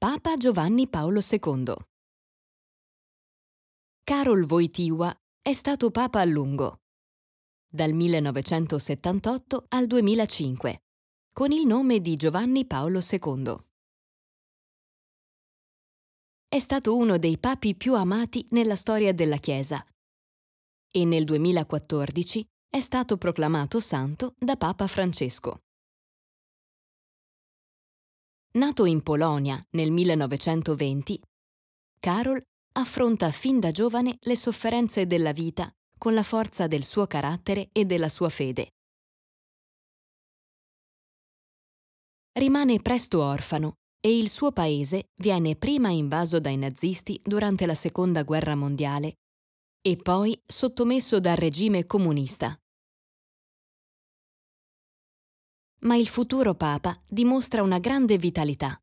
Papa Giovanni Paolo II Karol Wojtyła è stato papa a lungo, dal 1978 al 2005, con il nome di Giovanni Paolo II. È stato uno dei papi più amati nella storia della Chiesa e nel 2014 è stato proclamato santo da Papa Francesco. Nato in Polonia nel 1920, Karol affronta fin da giovane le sofferenze della vita con la forza del suo carattere e della sua fede. Rimane presto orfano e il suo paese viene prima invaso dai nazisti durante la Seconda Guerra Mondiale e poi sottomesso dal regime comunista. Ma il futuro Papa dimostra una grande vitalità.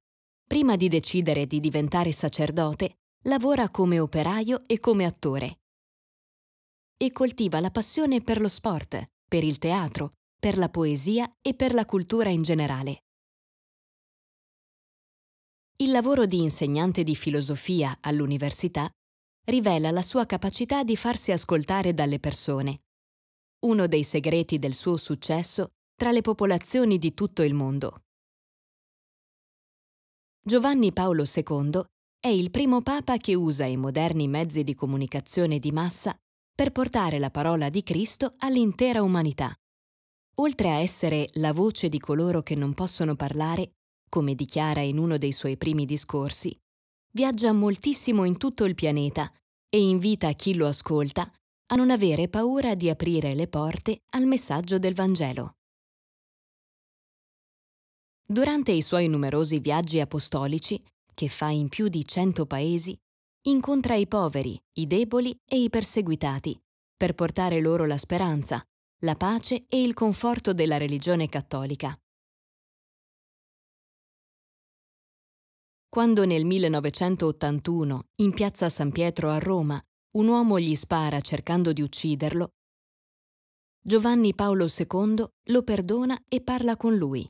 Prima di decidere di diventare sacerdote, lavora come operaio e come attore. E coltiva la passione per lo sport, per il teatro, per la poesia e per la cultura in generale. Il lavoro di insegnante di filosofia all'università rivela la sua capacità di farsi ascoltare dalle persone. Uno dei segreti del suo successo tra le popolazioni di tutto il mondo. Giovanni Paolo II è il primo papa che usa i moderni mezzi di comunicazione di massa per portare la parola di Cristo all'intera umanità. Oltre a essere la voce di coloro che non possono parlare, come dichiara in uno dei suoi primi discorsi, viaggia moltissimo in tutto il pianeta e invita chi lo ascolta a non avere paura di aprire le porte al messaggio del Vangelo. Durante i suoi numerosi viaggi apostolici, che fa in più di cento paesi, incontra i poveri, i deboli e i perseguitati, per portare loro la speranza, la pace e il conforto della religione cattolica. Quando nel 1981, in piazza San Pietro a Roma, un uomo gli spara cercando di ucciderlo, Giovanni Paolo II lo perdona e parla con lui.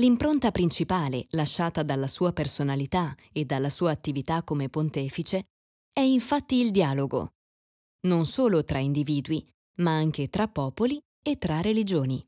L'impronta principale lasciata dalla sua personalità e dalla sua attività come pontefice è infatti il dialogo, non solo tra individui, ma anche tra popoli e tra religioni.